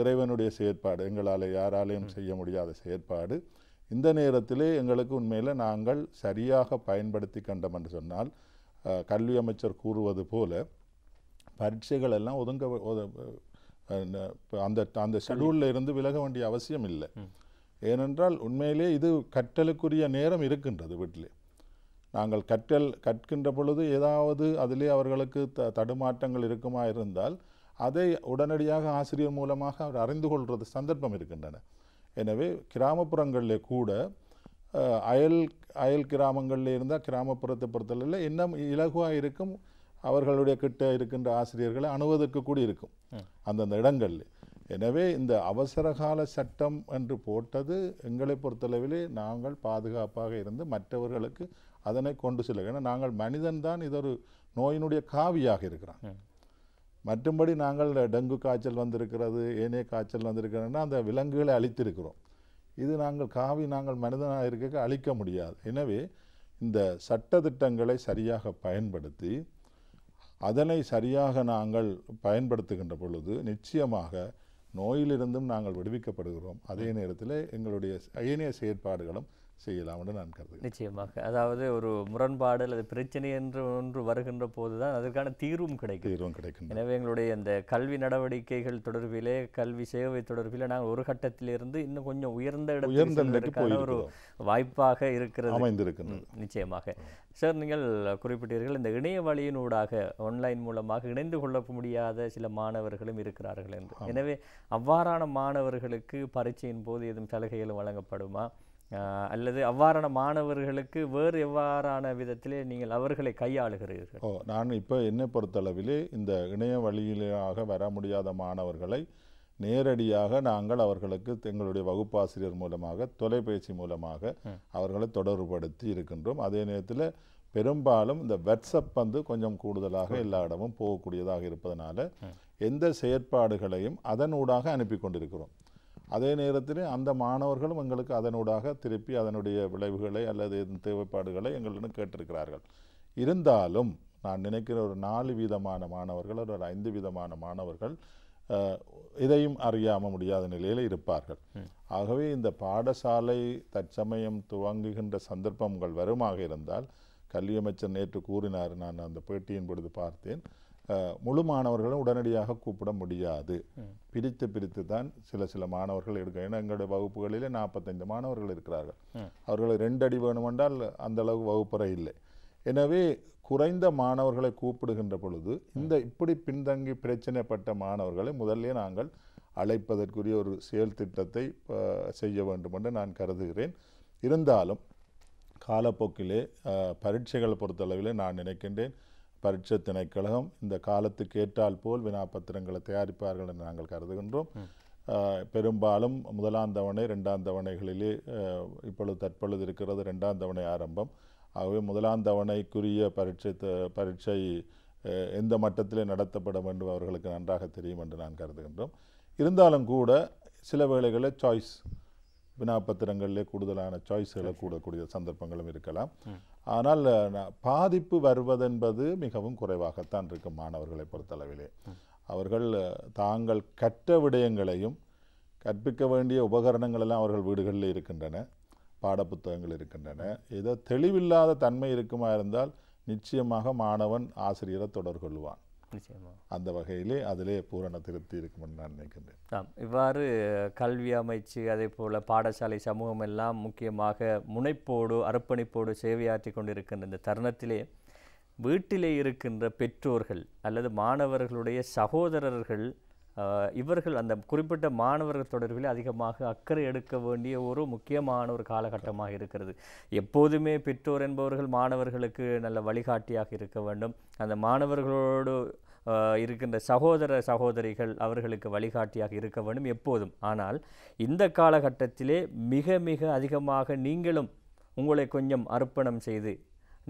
இறைவனுடைய செயற்பாடு எங்களால் யாராலையும் செய்ய முடியாத செயற்பாடு இந்த நேரத்திலே எங்களுக்கு உண்மையில் நாங்கள் சரியாக பயன்படுத்தி கண்டோம் என்று சொன்னால் கல்வி அமைச்சர் கூறுவது போல பரீட்சைகள் எல்லாம் ஒதுங்க அந்த அந்த ஷெடியூலில் இருந்து விலக வேண்டிய அவசியம் இல்லை ஏனென்றால் உண்மையிலே இது கற்றலுக்குரிய நேரம் இருக்கின்றது வீட்டிலே நாங்கள் கற்றல் கற்கின்ற பொழுது ஏதாவது அதிலே அவர்களுக்கு த தடுமாற்றங்கள் இருக்குமா இருந்தால் அதை உடனடியாக ஆசிரியர் மூலமாக அவர் அறிந்து கொள்வது சந்தர்ப்பம் இருக்கின்றன எனவே கிராமப்புறங்களில் கூட அயல் அயல் கிராமங்களில் இருந்தால் கிராமப்புறத்தை பொறுத்தளவில் இன்னும் இலகுவாக இருக்கும் அவர்களுடைய கிட்ட இருக்கின்ற ஆசிரியர்களை அணுவதற்கு கூட இருக்கும் அந்தந்த இடங்களில் எனவே இந்த அவசரகால சட்டம் என்று போட்டது எங்களை பொறுத்தளவிலே நாங்கள் பாதுகாப்பாக இருந்து மற்றவர்களுக்கு அதனை கொண்டு செல்ல ஏன்னா நாங்கள் மனிதன்தான் இது ஒரு நோயினுடைய காவியாக இருக்கிறான் மற்றும்படி நாங்கள் டெங்கு காய்ச்சல் வந்திருக்கிறது ஏனைய காய்ச்சல் வந்திருக்கிறதுன்னா அந்த விலங்குகளை அழித்திருக்கிறோம் இது நாங்கள் காவி நாங்கள் மனிதனாக இருக்க அழிக்க முடியாது எனவே இந்த சட்ட திட்டங்களை சரியாக பயன்படுத்தி அதனை சரியாக நாங்கள் பயன்படுத்துகின்ற பொழுது நிச்சயமாக நோயிலிருந்தும் நாங்கள் விடுவிக்கப்படுகிறோம் அதே நேரத்தில் எங்களுடைய ஏனைய செயற்பாடுகளும் செய்யலாம் என்று நான் கருதுகிறேன் நிச்சயமாக அதாவது ஒரு முரண்பாடு அல்லது பிரச்சனை என்று ஒன்று வருகின்ற போது தான் அதற்கான தீர்வும் கிடைக்கும் தீர்வும் கிடைக்கும் எனவே எங்களுடைய இந்த கல்வி நடவடிக்கைகள் தொடர்பிலே கல்வி சேவை தொடர்பிலே நாங்கள் ஒரு கட்டத்திலிருந்து இன்னும் கொஞ்சம் உயர்ந்த இடத்துக்கான ஒரு வாய்ப்பாக இருக்கிறது அமைந்திருக்கின்றது நிச்சயமாக சார் நீங்கள் குறிப்பிட்டீர்கள் இந்த இணைய வழியினூடாக ஆன்லைன் மூலமாக இணைந்து கொள்ள முடியாத சில மாணவர்களும் இருக்கிறார்கள் என்று எனவே அவ்வாறான மாணவர்களுக்கு பரீட்சையின் போது எதுவும் சலுகைகள் வழங்கப்படுமா அல்லது அவ்வாறான மாணவர்களுக்கு வேறு எவ்வாறான விதத்திலே நீங்கள் அவர்களை கையாளுகிறீர்கள் ஓ நான் இப்போ என்னை பொறுத்தளவிலே இந்த இணைய வழியிலாக வர முடியாத மாணவர்களை நேரடியாக நாங்கள் அவர்களுக்கு எங்களுடைய வகுப்பாசிரியர் மூலமாக தொலைபேசி மூலமாக அவர்களை தொடர்புபடுத்தி இருக்கின்றோம் அதே நேரத்தில் பெரும்பாலும் இந்த வெட்ஸ்அப் வந்து கொஞ்சம் கூடுதலாக எல்லா இடமும் போகக்கூடியதாக இருப்பதனால எந்த செயற்பாடுகளையும் அதன் ஊடாக அனுப்பி கொண்டிருக்கிறோம் அதே நேரத்தில் அந்த மாணவர்களும் எங்களுக்கு அதனூடாக திருப்பி அதனுடைய விளைவுகளை அல்லது தேவைப்பாடுகளை எங்களிடம் கேட்டிருக்கிறார்கள் இருந்தாலும் நான் நினைக்கிற ஒரு நாலு விதமான மாணவர்கள் ஒரு ஐந்து விதமான மாணவர்கள் இதையும் அறியாமல் முடியாத நிலையில் இருப்பார்கள் ஆகவே இந்த பாடசாலை தற்சமயம் துவங்குகின்ற சந்தர்ப்பங்கள் வருமாக இருந்தால் கல்வி அமைச்சர் நேற்று கூறினார் நான் அந்த பேட்டியின் பொழுது பார்த்தேன் முழு மாணவர்களும் உடனடியாக கூப்பிட முடியாது பிரித்து பிரித்து தான் சில சில மாணவர்கள் இருக்க ஏன்னா எங்களுடைய வகுப்புகளிலே நாற்பத்தைந்து மாணவர்கள் இருக்கிறார்கள் அவர்களை ரெண்டு அடி வேணுமென்றால் அந்த அளவு வகுப்பறை இல்லை எனவே குறைந்த மாணவர்களை கூப்பிடுகின்ற பொழுது இந்த இப்படி பின்தங்கி பிரச்சனைப்பட்ட மாணவர்களை முதல்ல நாங்கள் அழைப்பதற்குரிய ஒரு செயல் திட்டத்தை செய்ய வேண்டும் என்று நான் கருதுகிறேன் இருந்தாலும் காலப்போக்கிலே பரீட்சைகள் பொறுத்தளவிலே நான் நினைக்கின்றேன் பரீட்சை திணைக்கழகம் இந்த காலத்துக்கு ஏற்றால் போல் வினாபத்திரங்களை தயாரிப்பார்கள் என்று நாங்கள் கருதுகின்றோம் பெரும்பாலும் முதலாம் தவணை ரெண்டாம் தவணைகளிலே இப்பொழுது தற்பொழுது இருக்கிறது ரெண்டாம் தவணை ஆரம்பம் ஆகவே முதலாம் தவணைக்குரிய பரீட்சை பரீட்சை எந்த மட்டத்தில் நடத்தப்பட வேண்டும் அவர்களுக்கு நன்றாக தெரியும் என்று நான் கருதுகின்றோம் இருந்தாலும் கூட சில வேளைகளில் சாய்ஸ் வினாபத்திரங்களிலே கூடுதலான சாய்ஸ்களை கூடக்கூடிய சந்தர்ப்பங்களும் இருக்கலாம் ஆனால் பாதிப்பு வருவதென்பது மிகவும் குறைவாகத்தான் இருக்கும் மாணவர்களை பொறுத்தளவிலே அவர்கள் தாங்கள் கற்ற விடயங்களையும் கற்பிக்க வேண்டிய உபகரணங்கள் எல்லாம் அவர்கள் வீடுகளில் இருக்கின்றன பாடப்புத்தகங்கள் இருக்கின்றன ஏதோ தெளிவில்லாத தன்மை இருக்குமா இருந்தால் நிச்சயமாக மாணவன் ஆசிரியரை தொடர்கொள்வான் அந்த வகையிலே அதிலே பூரண திருப்தி இருக்கும்னு நான் நினைக்கின்றேன் ஆம் இவ்வாறு கல்வி அமைச்சு அதே போல் பாடசாலை சமூகம் எல்லாம் முக்கியமாக முனைப்போடு அர்ப்பணிப்போடு சேவையாற்றி கொண்டிருக்கின்ற இந்த தருணத்திலே வீட்டிலே இருக்கின்ற பெற்றோர்கள் அல்லது மாணவர்களுடைய சகோதரர்கள் இவர்கள் அந்த குறிப்பிட்ட மாணவர்கள் தொடர்பில் அதிகமாக அக்கறை எடுக்க வேண்டிய ஒரு முக்கியமான ஒரு காலகட்டமாக இருக்கிறது எப்போதுமே பெற்றோர் என்பவர்கள் மாணவர்களுக்கு நல்ல வழிகாட்டியாக இருக்க வேண்டும் அந்த மாணவர்களோடு இருக்கின்ற சகோதர சகோதரிகள் அவர்களுக்கு வழிகாட்டியாக இருக்க வேண்டும் எப்போதும் ஆனால் இந்த காலகட்டத்திலே மிக மிக அதிகமாக நீங்களும் உங்களை கொஞ்சம் அர்ப்பணம் செய்து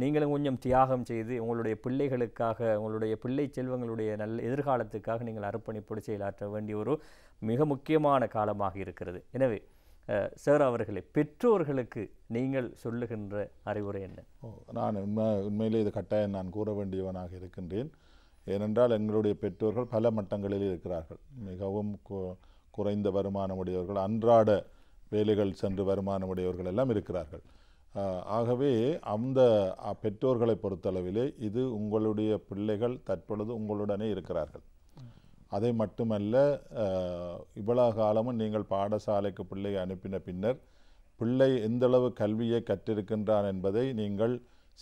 நீங்களும் கொஞ்சம் தியாகம் செய்து உங்களுடைய பிள்ளைகளுக்காக உங்களுடைய பிள்ளை செல்வங்களுடைய நல்ல எதிர்காலத்துக்காக நீங்கள் அர்ப்பணிப்பு செயலாற்ற வேண்டிய ஒரு மிக முக்கியமான காலமாக இருக்கிறது எனவே சார் அவர்களே பெற்றோர்களுக்கு நீங்கள் சொல்லுகின்ற அறிவுரை என்ன நான் உண்மை உண்மையிலே இது கட்டாயம் நான் கூற வேண்டியவனாக இருக்கின்றேன் ஏனென்றால் எங்களுடைய பெற்றோர்கள் பல மட்டங்களில் இருக்கிறார்கள் மிகவும் குறைந்த வருமானம் உடையவர்கள் அன்றாட வேலைகள் சென்று வருமானம் உடையவர்கள் எல்லாம் இருக்கிறார்கள் ஆகவே அந்த பெற்றோர்களை பொறுத்தளவிலே இது உங்களுடைய பிள்ளைகள் தற்பொழுது உங்களுடனே இருக்கிறார்கள் அதை மட்டுமல்ல இவ்வளவு காலமும் நீங்கள் பாடசாலைக்கு பிள்ளையை அனுப்பின பின்னர் பிள்ளை எந்தளவு கல்வியை கற்றிருக்கின்றான் என்பதை நீங்கள்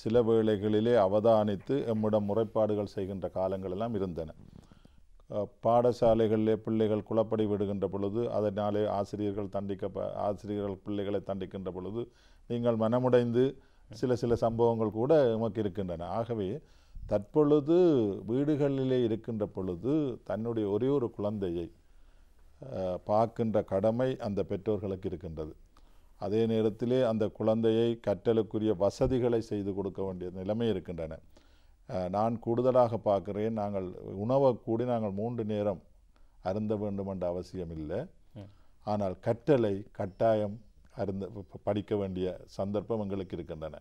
சில வேளைகளிலே அவதானித்து எம்முடன் முறைப்பாடுகள் செய்கின்ற காலங்கள் எல்லாம் இருந்தன பாடசாலைகளிலே பிள்ளைகள் குலப்படி விடுகின்ற பொழுது அதனாலே ஆசிரியர்கள் தண்டிக்க ஆசிரியர்கள் பிள்ளைகளை தண்டிக்கின்ற பொழுது நீங்கள் மனமுடைந்து சில சில சம்பவங்கள் கூட நமக்கு இருக்கின்றன ஆகவே தற்பொழுது வீடுகளிலே இருக்கின்ற பொழுது தன்னுடைய ஒரே ஒரு குழந்தையை பார்க்கின்ற கடமை அந்த பெற்றோர்களுக்கு இருக்கின்றது அதே நேரத்திலே அந்த குழந்தையை கற்றலுக்குரிய வசதிகளை செய்து கொடுக்க வேண்டிய நிலைமை இருக்கின்றன நான் கூடுதலாக பார்க்குறேன் நாங்கள் உணவை கூடி நாங்கள் மூன்று நேரம் அருந்த வேண்டும் என்ற அவசியம் இல்லை ஆனால் கற்றலை கட்டாயம் அருந்த படிக்க வேண்டிய சந்தர்ப்பம் எங்களுக்கு இருக்கின்றன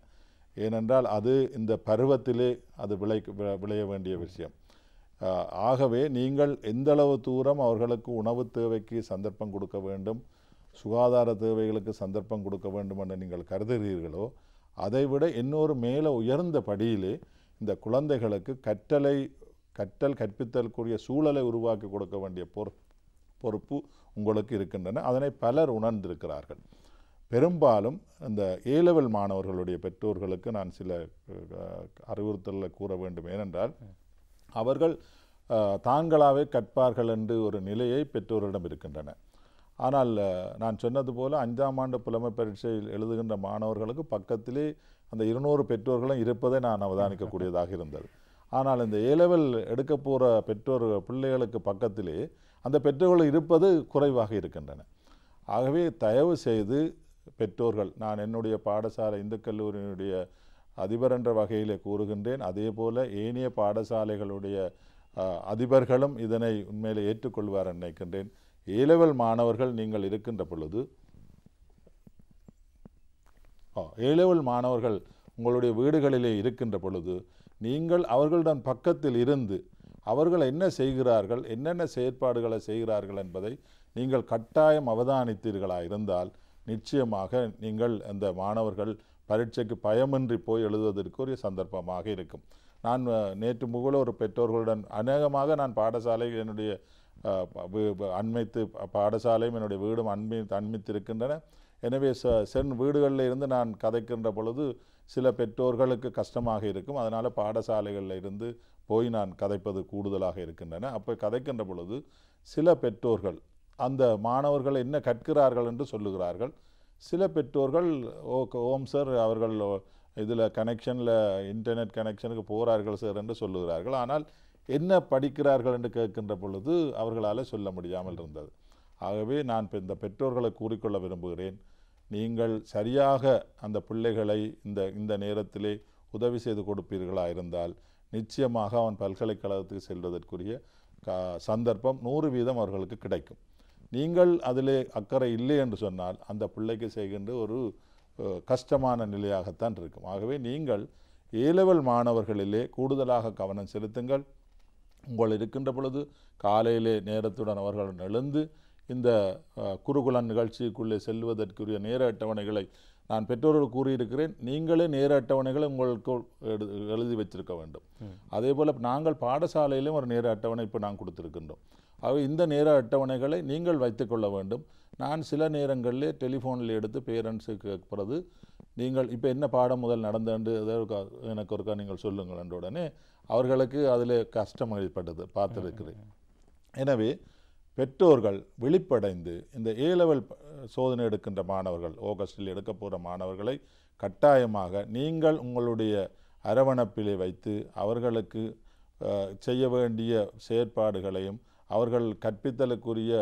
ஏனென்றால் அது இந்த பருவத்திலே அது விளை விளைய வேண்டிய விஷயம் ஆகவே நீங்கள் எந்தளவு தூரம் அவர்களுக்கு உணவு தேவைக்கு சந்தர்ப்பம் கொடுக்க வேண்டும் சுகாதார தேவைகளுக்கு சந்தர்ப்பம் கொடுக்க வேண்டும் என்று நீங்கள் கருதுகிறீர்களோ அதைவிட இன்னொரு மேலே உயர்ந்த படியிலே இந்த குழந்தைகளுக்கு கற்றலை கற்றல் கற்பித்தலுக்குரிய சூழலை உருவாக்கி கொடுக்க வேண்டிய பொறுப்பு உங்களுக்கு இருக்கின்றன அதனை பலர் உணர்ந்திருக்கிறார்கள் பெரும்பாலும் இந்த ஏ லெவல் மாணவர்களுடைய பெற்றோர்களுக்கு நான் சில அறிவுறுத்தலில் கூற வேண்டும் ஏனென்றால் அவர்கள் தாங்களாகவே கற்பார்கள் என்று ஒரு நிலையை பெற்றோரிடம் இருக்கின்றன ஆனால் நான் சொன்னது போல் அஞ்சாம் ஆண்டு புலமை பரீட்சையில் எழுதுகின்ற மாணவர்களுக்கு பக்கத்திலே அந்த இருநூறு பெற்றோர்களும் இருப்பதை நான் அவதானிக்கக்கூடியதாக இருந்தது ஆனால் இந்த ஏலெவல் எடுக்க போகிற பெற்றோர் பிள்ளைகளுக்கு பக்கத்திலே அந்த பெற்றோர்கள் இருப்பது குறைவாக இருக்கின்றன ஆகவே தயவு செய்து பெற்றோர்கள் நான் என்னுடைய பாடசாலை இந்து கல்லூரியினுடைய அதிபர் என்ற வகையிலே கூறுகின்றேன் அதே போல ஏனைய பாடசாலைகளுடைய அதிபர்களும் இதனை உண்மையிலே ஏற்றுக்கொள்வார் நினைக்கின்றேன் ஏலெவல் மாணவர்கள் நீங்கள் இருக்கின்ற பொழுது ஏலெவல் மாணவர்கள் உங்களுடைய வீடுகளிலே இருக்கின்ற பொழுது நீங்கள் அவர்களுடன் பக்கத்தில் இருந்து அவர்கள் என்ன செய்கிறார்கள் என்னென்ன செயற்பாடுகளை செய்கிறார்கள் என்பதை நீங்கள் கட்டாயம் அவதானித்தீர்களா இருந்தால் நிச்சயமாக நீங்கள் அந்த மாணவர்கள் பரீட்சைக்கு பயமின்றி போய் எழுதுவதற்கு ஒரு சந்தர்ப்பமாக இருக்கும் நான் நேற்று முகல ஒரு பெற்றோர்களுடன் அநேகமாக நான் பாடசாலை என்னுடைய அண்மைத்து பாடசாலையும் என்னுடைய வீடும் அண்மை அண்மித்திருக்கின்றன எனவே ச சென் வீடுகளில் இருந்து நான் கதைக்கின்ற பொழுது சில பெற்றோர்களுக்கு கஷ்டமாக இருக்கும் அதனால் பாடசாலைகளில் இருந்து போய் நான் கதைப்பது கூடுதலாக இருக்கின்றன அப்போ கதைக்கின்ற பொழுது சில பெற்றோர்கள் அந்த மாணவர்கள் என்ன கற்கிறார்கள் என்று சொல்லுகிறார்கள் சில பெற்றோர்கள் ஓ ஓம் சார் அவர்கள் இதில் கனெக்ஷனில் இன்டர்நெட் கனெக்ஷனுக்கு போகிறார்கள் சார் என்று சொல்லுகிறார்கள் ஆனால் என்ன படிக்கிறார்கள் என்று கேட்கின்ற பொழுது அவர்களால் சொல்ல முடியாமல் இருந்தது ஆகவே நான் இந்த பெற்றோர்களை கூறிக்கொள்ள விரும்புகிறேன் நீங்கள் சரியாக அந்த பிள்ளைகளை இந்த இந்த நேரத்திலே உதவி செய்து கொடுப்பீர்களா இருந்தால் நிச்சயமாக அவன் பல்கலைக்கழகத்துக்கு செல்வதற்குரிய சந்தர்ப்பம் நூறு வீதம் அவர்களுக்கு கிடைக்கும் நீங்கள் அதில் அக்கறை இல்லை என்று சொன்னால் அந்த பிள்ளைக்கு செய்கின்ற ஒரு கஷ்டமான நிலையாகத்தான் இருக்கும் ஆகவே நீங்கள் ஏலெவல் மாணவர்களிலே கூடுதலாக கவனம் செலுத்துங்கள் உங்கள் இருக்கின்ற பொழுது காலையிலே நேரத்துடன் அவர்களுடன் எழுந்து இந்த குறுகுல நிகழ்ச்சிக்குள்ளே செல்வதற்குரிய நேர அட்டவணைகளை நான் பெற்றோர்கள் கூறியிருக்கிறேன் நீங்களே நேர அட்டவணைகளை உங்களுக்கு எழுதி வச்சிருக்க வேண்டும் அதே போல் நாங்கள் பாடசாலையிலும் ஒரு நேர அட்டவணை இப்போ நாங்கள் கொடுத்துருக்கின்றோம் ஆகவே இந்த நேர அட்டவணைகளை நீங்கள் வைத்துக்கொள்ள வேண்டும் நான் சில நேரங்களில் டெலிஃபோனில் எடுத்து பேரண்ட்ஸுக்கு கேட்பது நீங்கள் இப்போ என்ன பாடம் முதல் நடந்தேன்னு எனக்கு ஒருக்கா நீங்கள் சொல்லுங்கள் என்ற உடனே அவர்களுக்கு அதில் கஷ்டம் ஏற்பட்டது பார்த்துருக்கிறேன் எனவே பெற்றோர்கள் விழிப்படைந்து இந்த ஏ லெவல் சோதனை எடுக்கின்ற மாணவர்கள் ஆகஸ்டில் எடுக்க போகிற மாணவர்களை கட்டாயமாக நீங்கள் உங்களுடைய அரவணைப்பிலே வைத்து அவர்களுக்கு செய்ய வேண்டிய செயற்பாடுகளையும் அவர்கள் கற்பித்தலுக்குரிய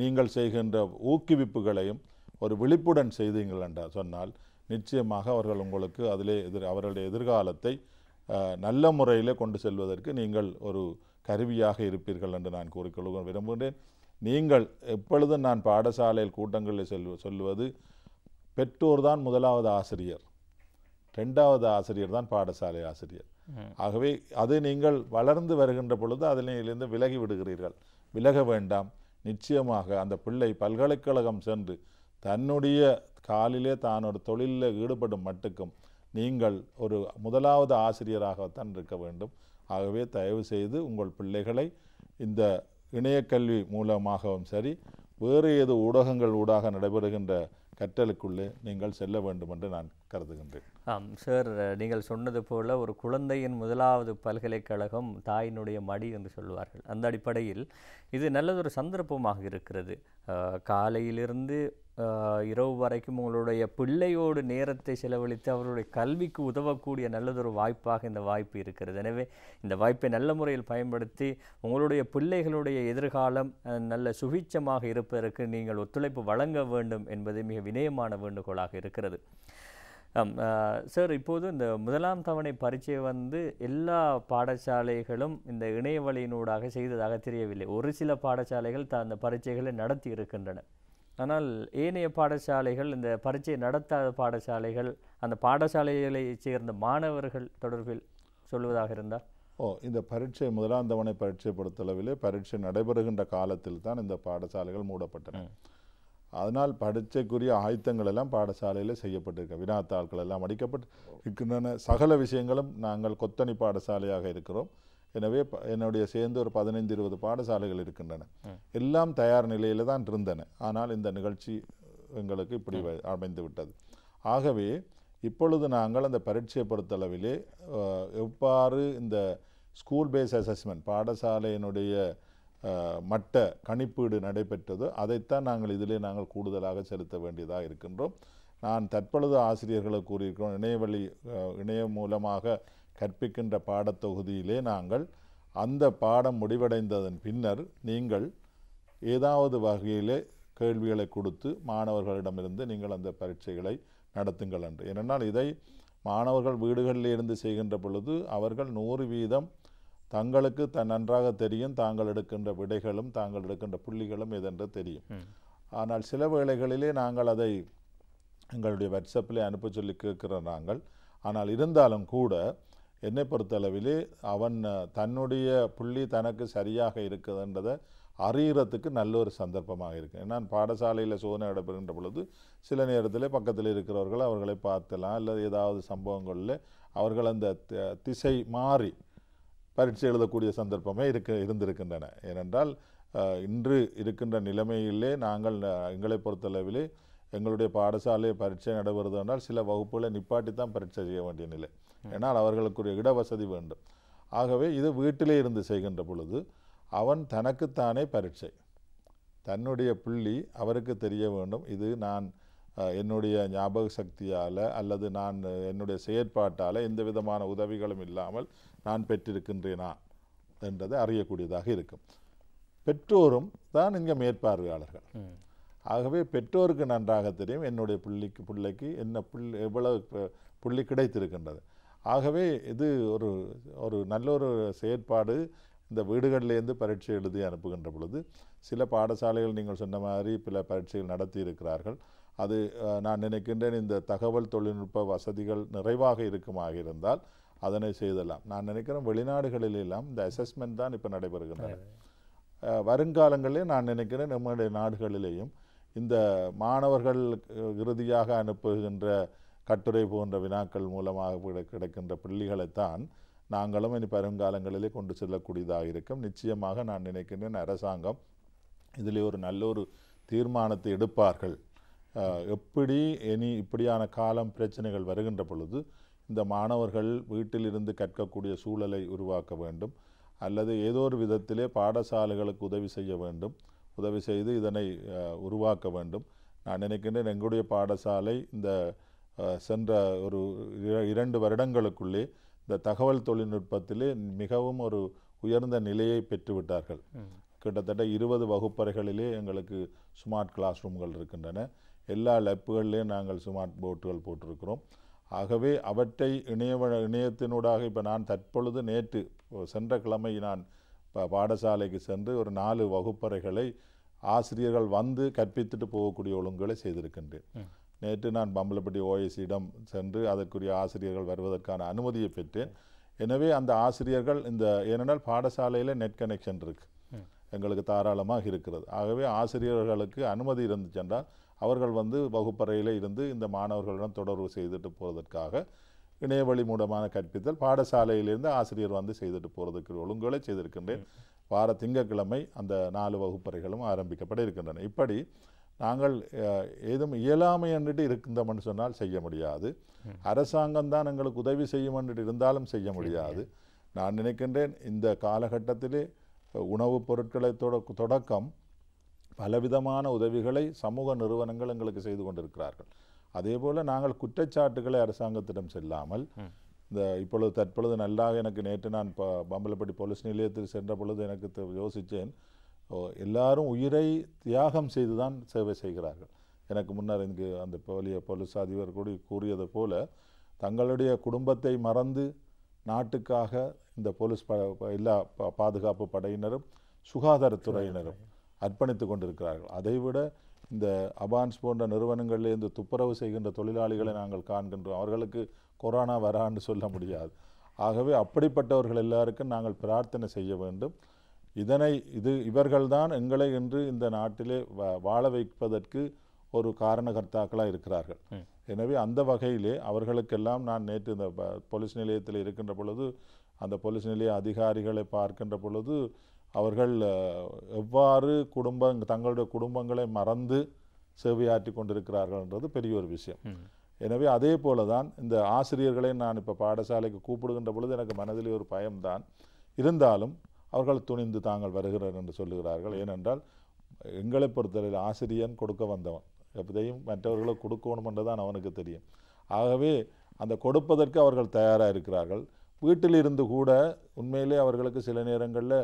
நீங்கள் செய்கின்ற ஊக்குவிப்புகளையும் ஒரு விழிப்புடன் செய்தீங்கள் என்றால் சொன்னால் நிச்சயமாக அவர்கள் உங்களுக்கு அதிலே எதிர் அவர்களுடைய எதிர்காலத்தை நல்ல முறையில் கொண்டு செல்வதற்கு நீங்கள் ஒரு கருவியாக இருப்பீர்கள் என்று நான் கூறிக்கொள்ள விரும்புகிறேன் நீங்கள் எப்பொழுதும் நான் பாடசாலையில் கூட்டங்களில் செல் சொல்வது பெற்றோர்தான் முதலாவது ஆசிரியர் ரெண்டாவது ஆசிரியர் தான் பாடசாலை ஆசிரியர் ஆகவே அது நீங்கள் வளர்ந்து வருகின்ற பொழுது அதிலிருந்து விலகி விடுகிறீர்கள் விலக வேண்டாம் நிச்சயமாக அந்த பிள்ளை பல்கலைக்கழகம் சென்று தன்னுடைய காலிலே தான் ஒரு தொழிலில் ஈடுபடும் மட்டுக்கும் நீங்கள் ஒரு முதலாவது ஆசிரியராகத்தான் இருக்க வேண்டும் ஆகவே தயவு செய்து உங்கள் பிள்ளைகளை இந்த இணையக்கல்வி மூலமாகவும் சரி வேறு ஏது ஊடகங்கள் ஊடாக நடைபெறுகின்ற கற்றலுக்குள்ளே நீங்கள் செல்ல வேண்டும் என்று நான் கருதுகின்றேன் ஆம் சார் நீங்கள் சொன்னது போல ஒரு குழந்தையின் முதலாவது பல்கலைக்கழகம் தாயினுடைய மடி என்று சொல்லுவார்கள் அந்த அடிப்படையில் இது நல்லதொரு சந்தர்ப்பமாக இருக்கிறது காலையிலிருந்து இரவு வரைக்கும் உங்களுடைய பிள்ளையோடு நேரத்தை செலவழித்து அவருடைய கல்விக்கு உதவக்கூடிய நல்லதொரு வாய்ப்பாக இந்த வாய்ப்பு இருக்கிறது எனவே இந்த வாய்ப்பை நல்ல முறையில் பயன்படுத்தி உங்களுடைய பிள்ளைகளுடைய எதிர்காலம் நல்ல சுகிச்சமாக இருப்பதற்கு நீங்கள் ஒத்துழைப்பு வழங்க வேண்டும் என்பது மிக வினயமான வேண்டுகோளாக இருக்கிறது சார் இப்போது இந்த முதலாம் தவணை பரீட்சை வந்து எல்லா பாடசாலைகளும் இந்த இணையவழியினூடாக செய்ததாக தெரியவில்லை ஒரு சில பாடசாலைகள் த அந்த பரீட்சைகளை நடத்தி இருக்கின்றன ஆனால் ஏனைய பாடசாலைகள் இந்த பரீட்சை நடத்தாத பாடசாலைகள் அந்த பாடசாலைகளை சேர்ந்த மாணவர்கள் தொடர்பில் சொல்வதாக இருந்தால் ஓ இந்த பரீட்சை முதலாம் தவணை பரீட்சை பரீட்சை நடைபெறுகின்ற காலத்தில் தான் இந்த பாடசாலைகள் மூடப்பட்டன அதனால் பரீட்சைக்குரிய ஆயத்தங்கள் எல்லாம் பாடசாலையில் செய்யப்பட்டிருக்க வினாத்தாள்கள் எல்லாம் அடிக்கப்பட்டு இருக்கின்றன சகல விஷயங்களும் நாங்கள் கொத்தணி பாடசாலையாக இருக்கிறோம் எனவே என்னுடைய சேர்ந்து ஒரு பதினைந்து இருபது பாடசாலைகள் இருக்கின்றன எல்லாம் தயார் நிலையில் தான் இருந்தன ஆனால் இந்த நிகழ்ச்சி எங்களுக்கு இப்படி அமைந்து விட்டது ஆகவே இப்பொழுது நாங்கள் அந்த பரீட்சையை பொறுத்தளவிலே எவ்வாறு இந்த ஸ்கூல் பேஸ் அசஸ்மெண்ட் பாடசாலையினுடைய மட்ட கணிப்பீடு நடைபெற்றதோ அதைத்தான் நாங்கள் இதிலே நாங்கள் கூடுதலாக செலுத்த வேண்டியதாக இருக்கின்றோம் நான் தற்பொழுது ஆசிரியர்களை கூறியிருக்கிறோம் இணையவழி இணையம் மூலமாக கற்பிக்கின்ற பாடத்தொகுதியிலே நாங்கள் அந்த பாடம் முடிவடைந்ததன் பின்னர் நீங்கள் ஏதாவது வகையிலே கேள்விகளை கொடுத்து மாணவர்களிடமிருந்து நீங்கள் அந்த பரீட்சைகளை நடத்துங்கள் என்று ஏனென்றால் இதை மாணவர்கள் வீடுகளில் இருந்து செய்கின்ற பொழுது அவர்கள் நூறு வீதம் தங்களுக்கு த நன்றாக தெரியும் தாங்கள் எடுக்கின்ற விடைகளும் தாங்கள் எடுக்கின்ற புள்ளிகளும் எதென்று தெரியும் ஆனால் சில வேளைகளிலே நாங்கள் அதை எங்களுடைய வாட்ஸ்அப்பில் அனுப்ப சொல்லி கேட்கிற நாங்கள் ஆனால் இருந்தாலும் கூட என்னை பொறுத்தளவிலே அவன் தன்னுடைய புள்ளி தனக்கு சரியாக இருக்குதுன்றதை அறியறதுக்கு நல்ல ஒரு சந்தர்ப்பமாக இருக்குது நான் பாடசாலையில் சோதனை நடைபெறுகின்ற பொழுது சில நேரத்தில் பக்கத்தில் இருக்கிறவர்கள் அவர்களை பார்த்தலாம் அல்லது ஏதாவது சம்பவங்களில் அவர்கள் அந்த திசை மாறி பரீட்சை எழுதக்கூடிய சந்தர்ப்பமே இருக்க இருந்திருக்கின்றன ஏனென்றால் இன்று இருக்கின்ற நிலைமையிலே நாங்கள் எங்களை பொறுத்தளவிலே எங்களுடைய பாடசாலை பரீட்சை நடைபெறுது என்றால் சில வகுப்புகளை நிப்பாட்டி தான் பரீட்சை செய்ய வேண்டிய நிலை ஏன்னால் அவர்களுக்குரிய இடவசதி வேண்டும் ஆகவே இது வீட்டிலே இருந்து செய்கின்ற பொழுது அவன் தனக்குத்தானே பரீட்சை தன்னுடைய புள்ளி அவருக்கு தெரிய வேண்டும் இது நான் என்னுடைய ஞாபக சக்தியால் அல்லது நான் என்னுடைய செயற்பாட்டால் எந்த விதமான உதவிகளும் இல்லாமல் நான் பெற்றிருக்கின்றேனா என்றதை அறியக்கூடியதாக இருக்கும் பெற்றோரும் தான் இங்கே மேற்பார்வையாளர்கள் ஆகவே பெற்றோருக்கு நன்றாக தெரியும் என்னுடைய பிள்ளைக்கு பிள்ளைக்கு என்ன புள்ளி எவ்வளவு புள்ளி கிடைத்திருக்கின்றது ஆகவே இது ஒரு ஒரு நல்ல ஒரு செயற்பாடு இந்த வீடுகளிலேருந்து பரீட்சை எழுதி அனுப்புகின்ற பொழுது சில பாடசாலைகள் நீங்கள் சொன்ன மாதிரி பல பரீட்சைகள் நடத்தி இருக்கிறார்கள் அது நான் நினைக்கின்றேன் இந்த தகவல் தொழில்நுட்ப வசதிகள் நிறைவாக இருக்குமாக இருந்தால் அதனை செய்தலாம் நான் நினைக்கிறேன் வெளிநாடுகளிலெல்லாம் இந்த அசஸ்மெண்ட் தான் இப்போ நடைபெறுகின்றன வருங்காலங்களிலே நான் நினைக்கிறேன் நம்முடைய நாடுகளிலேயும் இந்த மாணவர்கள் இறுதியாக அனுப்புகின்ற கட்டுரை போன்ற வினாக்கள் மூலமாக கிடைக்கின்ற பிள்ளைகளைத்தான் நாங்களும் இனி பருங்காலங்களிலே கொண்டு செல்லக்கூடியதாக இருக்கும் நிச்சயமாக நான் நினைக்கின்றேன் அரசாங்கம் இதில் ஒரு நல்ல ஒரு தீர்மானத்தை எடுப்பார்கள் எப்படி இனி இப்படியான காலம் பிரச்சனைகள் வருகின்ற பொழுது இந்த மாணவர்கள் வீட்டிலிருந்து கற்கக்கூடிய சூழலை உருவாக்க வேண்டும் அல்லது ஏதோ ஒரு விதத்திலே பாடசாலைகளுக்கு உதவி செய்ய வேண்டும் உதவி செய்து இதனை உருவாக்க வேண்டும் நான் நினைக்கின்றேன் எங்களுடைய பாடசாலை இந்த சென்ற ஒரு இரண்டு வருடங்களுக்குள்ளே இந்த தகவல் தொழில்நுட்பத்திலே மிகவும் ஒரு உயர்ந்த நிலையை பெற்றுவிட்டார்கள் கிட்டத்தட்ட இருபது வகுப்பறைகளிலே எங்களுக்கு ஸ்மார்ட் கிளாஸ் ரூம்கள் இருக்கின்றன எல்லா லெப்புகள்லேயும் நாங்கள் ஸ்மார்ட் போர்டுகள் போட்டிருக்கிறோம் ஆகவே அவற்றை இணைய இணையத்தினூடாக இப்போ நான் தற்பொழுது நேற்று சென்ற கிழமை நான் பாடசாலைக்கு சென்று ஒரு நாலு வகுப்பறைகளை ஆசிரியர்கள் வந்து கற்பித்துட்டு போகக்கூடிய ஒழுங்குகளை செய்திருக்கின்றேன் நேற்று நான் பம்பலப்பட்டி ஓஎஸ்சியிடம் சென்று அதற்குரிய ஆசிரியர்கள் வருவதற்கான அனுமதியை பெற்றேன் எனவே அந்த ஆசிரியர்கள் இந்த ஏனென்றால் பாடசாலையில் நெட் கனெக்ஷன் இருக்குது எங்களுக்கு தாராளமாக இருக்கிறது ஆகவே ஆசிரியர்களுக்கு அனுமதி இருந்து சென்றால் அவர்கள் வந்து வகுப்பறையில் இருந்து இந்த மாணவர்களிடம் தொடர்பு செய்துட்டு போவதற்காக இணையவழி மூலமான கற்பித்தல் பாடசாலையிலிருந்து ஆசிரியர் வந்து செய்துட்டு போகிறதுக்கு ஒழுங்குகளை செய்திருக்கின்றேன் வார திங்கக்கிழமை அந்த நாலு வகுப்பறைகளும் ஆரம்பிக்கப்பட இருக்கின்றன இப்படி நாங்கள் ஏதும் இயலாமை இருக்கின்ற மனு சொன்னால் செய்ய முடியாது அரசாங்கம் தான் எங்களுக்கு உதவி செய்யும் என்று இருந்தாலும் செய்ய முடியாது நான் நினைக்கின்றேன் இந்த காலகட்டத்திலே உணவுப் பொருட்களை தொடக்கம் பலவிதமான உதவிகளை சமூக நிறுவனங்கள் எங்களுக்கு செய்து கொண்டிருக்கிறார்கள் அதே போல் நாங்கள் குற்றச்சாட்டுகளை அரசாங்கத்திடம் செல்லாமல் இந்த இப்பொழுது தற்பொழுது நல்லா எனக்கு நேற்று நான் ப பம்பலப்பட்டி போலீஸ் நிலையத்தில் சென்ற பொழுது எனக்கு யோசித்தேன் ஸோ எல்லாரும் உயிரை தியாகம் செய்து தான் சேவை செய்கிறார்கள் எனக்கு முன்னர் இங்கு அந்த போலிய போலீஸ் அதிபர் கூட கூறியது போல தங்களுடைய குடும்பத்தை மறந்து நாட்டுக்காக இந்த போலீஸ் ப எல்லா பாதுகாப்பு படையினரும் சுகாதாரத்துறையினரும் அர்ப்பணித்து கொண்டிருக்கிறார்கள் அதைவிட இந்த அபான்ஸ் போன்ற நிறுவனங்களில் துப்புரவு செய்கின்ற தொழிலாளிகளை நாங்கள் காண்கின்றோம் அவர்களுக்கு கொரோனா வரான்னு சொல்ல முடியாது ஆகவே அப்படிப்பட்டவர்கள் எல்லாருக்கும் நாங்கள் பிரார்த்தனை செய்ய வேண்டும் இதனை இது இவர்கள்தான் எங்களை என்று இந்த நாட்டிலே வாழ வைப்பதற்கு ஒரு காரணகர்த்தாக்களாக இருக்கிறார்கள் எனவே அந்த வகையிலே அவர்களுக்கெல்லாம் நான் நேற்று இந்த போலீஸ் நிலையத்தில் இருக்கின்ற பொழுது அந்த போலீஸ் நிலைய அதிகாரிகளை பார்க்கின்ற பொழுது அவர்கள் எவ்வாறு குடும்ப தங்களுடைய குடும்பங்களை மறந்து சேவையாற்றி கொண்டிருக்கிறார்கள்ன்றது பெரிய ஒரு விஷயம் எனவே அதே போல தான் இந்த ஆசிரியர்களை நான் இப்போ பாடசாலைக்கு கூப்பிடுகின்ற பொழுது எனக்கு மனதிலே ஒரு பயம்தான் இருந்தாலும் அவர்கள் துணிந்து தாங்கள் வருகிறார் என்று சொல்லுகிறார்கள் ஏனென்றால் எங்களை பொறுத்தவரையில் ஆசிரியன் கொடுக்க வந்தவன் எப்பதையும் மற்றவர்களை கொடுக்கணும் என்று தான் அவனுக்கு தெரியும் ஆகவே அந்த கொடுப்பதற்கு அவர்கள் தயாராக இருக்கிறார்கள் வீட்டில் இருந்து கூட உண்மையிலே அவர்களுக்கு சில நேரங்களில்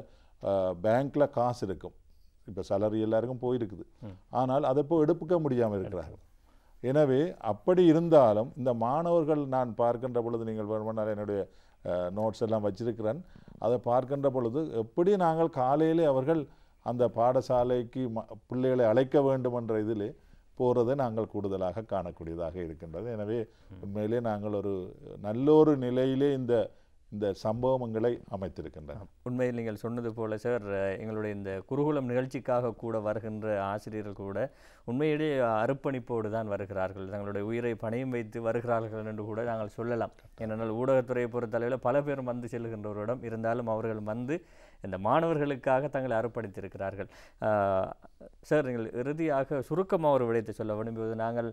பேங்க்கில் காசு இருக்கும் இப்போ சலரி எல்லாருக்கும் போயிருக்குது ஆனால் அதை போய் எடுப்புக்க முடியாமல் இருக்கிறார்கள் எனவே அப்படி இருந்தாலும் இந்த மாணவர்கள் நான் பார்க்கின்ற பொழுது நீங்கள் வருமானால் என்னுடைய நோட்ஸ் எல்லாம் வச்சிருக்கிறேன் அதை பார்க்கின்ற பொழுது எப்படி நாங்கள் காலையிலே அவர்கள் அந்த பாடசாலைக்கு பிள்ளைகளை அழைக்க வேண்டும் என்ற இதில் போகிறது நாங்கள் கூடுதலாக காணக்கூடியதாக இருக்கின்றது எனவே உண்மையிலே நாங்கள் ஒரு நல்ல ஒரு நிலையிலே இந்த இந்த சம்பவங்களை அமைத்திருக்கின்றன உண்மையில் நீங்கள் சொன்னது போல சார் எங்களுடைய இந்த குருகுலம் நிகழ்ச்சிக்காக கூட வருகின்ற ஆசிரியர்கள் கூட உண்மையிலேயே அர்ப்பணிப்போடு தான் வருகிறார்கள் தங்களுடைய உயிரை பணியும் வைத்து வருகிறார்கள் என்று கூட நாங்கள் சொல்லலாம் ஏனென்றால் ஊடகத்துறையை பொறுத்தளவில் பல பேரும் வந்து செல்கின்றவரிடம் இருந்தாலும் அவர்கள் வந்து இந்த மாணவர்களுக்காக தங்களை அர்ப்பணித்திருக்கிறார்கள் சார் நீங்கள் இறுதியாக சுருக்கமாக ஒரு விடயத்தை சொல்ல விரும்புவது நாங்கள்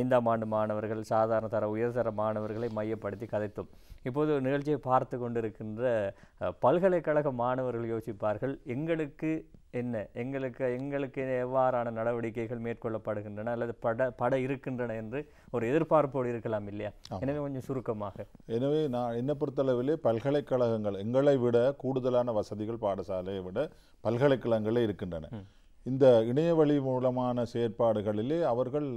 ஐந்தாம் ஆண்டு மாணவர்கள் சாதாரண தர உயர்தர மாணவர்களை மையப்படுத்தி கதைத்தோம் இப்போது நிகழ்ச்சியை பார்த்து கொண்டிருக்கின்ற பல்கலைக்கழக மாணவர்கள் யோசிப்பார்கள் எங்களுக்கு என்ன எங்களுக்கு எங்களுக்கு எவ்வாறான நடவடிக்கைகள் மேற்கொள்ளப்படுகின்றன அல்லது பட பட இருக்கின்றன என்று ஒரு எதிர்பார்ப்போடு இருக்கலாம் இல்லையா எனவே கொஞ்சம் சுருக்கமாக எனவே நான் என்னை பொறுத்தளவிலே பல்கலைக்கழகங்கள் எங்களை விட கூடுதலான வசதிகள் பாடசாலையை விட பல்கலைக்கழகங்களே இருக்கின்றன இந்த இணையவழி மூலமான செயற்பாடுகளிலே அவர்கள்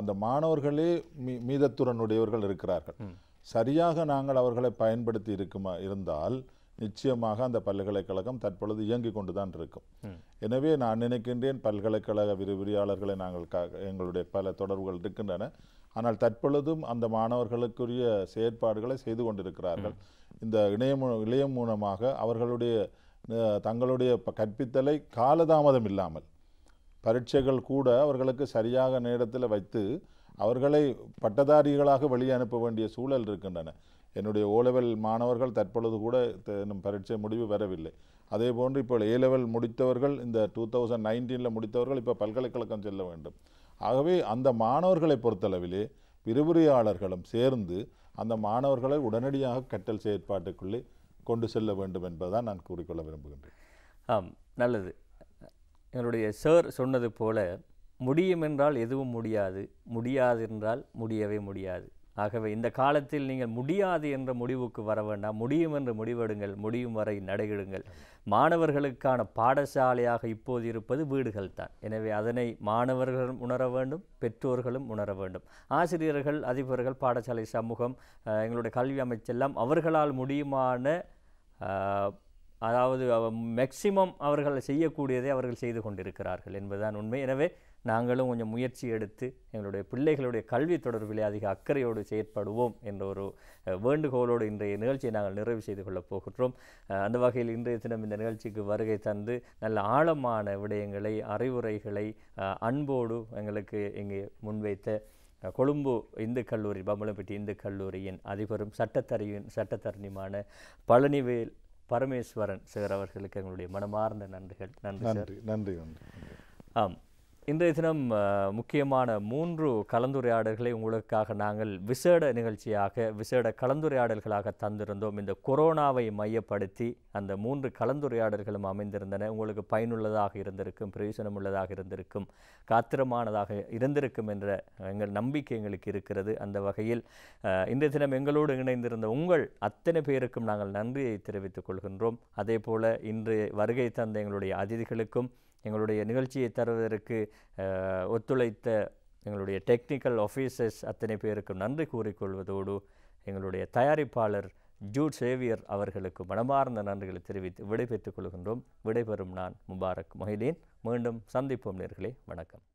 அந்த மாணவர்களே மீ மீதத்துடன் உடையவர்கள் இருக்கிறார்கள் சரியாக நாங்கள் அவர்களை பயன்படுத்தி இருக்குமா இருந்தால் நிச்சயமாக அந்த பல்கலைக்கழகம் தற்பொழுது இயங்கிக் கொண்டு தான் இருக்கும் எனவே நான் நினைக்கின்றேன் பல்கலைக்கழக விரிவுரையாளர்களை நாங்கள் எங்களுடைய பல தொடர்புகள் இருக்கின்றன ஆனால் தற்பொழுதும் அந்த மாணவர்களுக்குரிய செயற்பாடுகளை செய்து கொண்டிருக்கிறார்கள் இந்த இணையம் இளையம் மூலமாக அவர்களுடைய தங்களுடைய கற்பித்தலை காலதாமதம் இல்லாமல் பரீட்சைகள் கூட அவர்களுக்கு சரியாக நேரத்தில் வைத்து அவர்களை பட்டதாரிகளாக வெளியே அனுப்ப வேண்டிய சூழல் இருக்கின்றன என்னுடைய ஓ லெவல் மாணவர்கள் தற்பொழுது கூட இன்னும் பரீட்சை முடிவு வரவில்லை அதே போன்று இப்போ ஏ லெவல் முடித்தவர்கள் இந்த டூ தௌசண்ட் நைன்டீனில் முடித்தவர்கள் இப்போ பல்கலைக்கழகம் செல்ல வேண்டும் ஆகவே அந்த மாணவர்களை பொறுத்தளவிலே விரிவுரையாளர்களும் சேர்ந்து அந்த மாணவர்களை உடனடியாக கட்டல் செயற்பாட்டுக்குள்ளே கொண்டு செல்ல வேண்டும் என்பதுதான் நான் கூறிக்கொள்ள விரும்புகின்றேன் ஆம் நல்லது என்னுடைய சார் சொன்னது போல முடியும் என்றால் எதுவும் முடியாது முடியாது என்றால் முடியவே முடியாது ஆகவே இந்த காலத்தில் நீங்கள் முடியாது என்ற முடிவுக்கு வர வேண்டாம் முடியும் என்று முடிவெடுங்கள் முடியும் வரை நடைகிடுங்கள் மாணவர்களுக்கான பாடசாலையாக இப்போது இருப்பது வீடுகள் தான் எனவே அதனை மாணவர்களும் உணர வேண்டும் பெற்றோர்களும் உணர வேண்டும் ஆசிரியர்கள் அதிபர்கள் பாடசாலை சமூகம் எங்களுடைய கல்வி அமைச்செல்லாம் அவர்களால் முடியுமான அதாவது மேக்சிமம் அவர்கள் செய்யக்கூடியதை அவர்கள் செய்து கொண்டிருக்கிறார்கள் என்பதுதான் உண்மை எனவே நாங்களும் கொஞ்சம் முயற்சி எடுத்து எங்களுடைய பிள்ளைகளுடைய கல்வி தொடர்பிலே அதிக அக்கறையோடு செயற்படுவோம் என்ற ஒரு வேண்டுகோளோடு இன்றைய நிகழ்ச்சியை நாங்கள் நிறைவு செய்து கொள்ளப் போகின்றோம் அந்த வகையில் இன்றைய தினம் இந்த நிகழ்ச்சிக்கு வருகை தந்து நல்ல ஆழமான விடயங்களை அறிவுரைகளை அன்போடு எங்களுக்கு இங்கே முன்வைத்த கொழும்பு இந்து கல்லூரி பம்பளம்பட்டி இந்து கல்லூரியின் அதிபரும் சட்டத்தறிவின் சட்டத்தரணியுமான பழனிவேல் பரமேஸ்வரன் சார் அவர்களுக்கு எங்களுடைய மனமார்ந்த நன்றிகள் நன்றி நன்றி நன்றி ஆம் இன்றைய தினம் முக்கியமான மூன்று கலந்துரையாடல்களை உங்களுக்காக நாங்கள் விசேட நிகழ்ச்சியாக விசேட கலந்துரையாடல்களாக தந்திருந்தோம் இந்த கொரோனாவை மையப்படுத்தி அந்த மூன்று கலந்துரையாடல்களும் அமைந்திருந்தன உங்களுக்கு பயனுள்ளதாக இருந்திருக்கும் பிரயோஜனம் உள்ளதாக இருந்திருக்கும் காத்திரமானதாக இருந்திருக்கும் என்ற எங்கள் நம்பிக்கை எங்களுக்கு இருக்கிறது அந்த வகையில் இன்றைய தினம் எங்களோடு இணைந்திருந்த உங்கள் அத்தனை பேருக்கும் நாங்கள் நன்றியை தெரிவித்துக் கொள்கின்றோம் அதே போல இன்று வருகை தந்த எங்களுடைய அதிதிகளுக்கும் எங்களுடைய நிகழ்ச்சியை தருவதற்கு ஒத்துழைத்த எங்களுடைய டெக்னிக்கல் ஆஃபீஸர்ஸ் அத்தனை பேருக்கும் நன்றி கூறிக்கொள்வதோடு எங்களுடைய தயாரிப்பாளர் ஜூட் சேவியர் அவர்களுக்கு மனமார்ந்த நன்றிகளை தெரிவித்து விடைபெற்றுக் கொள்கின்றோம் விடைபெறும் நான் முபாரக் மொஹிதீன் மீண்டும் சந்திப்போம் நேர்களே வணக்கம்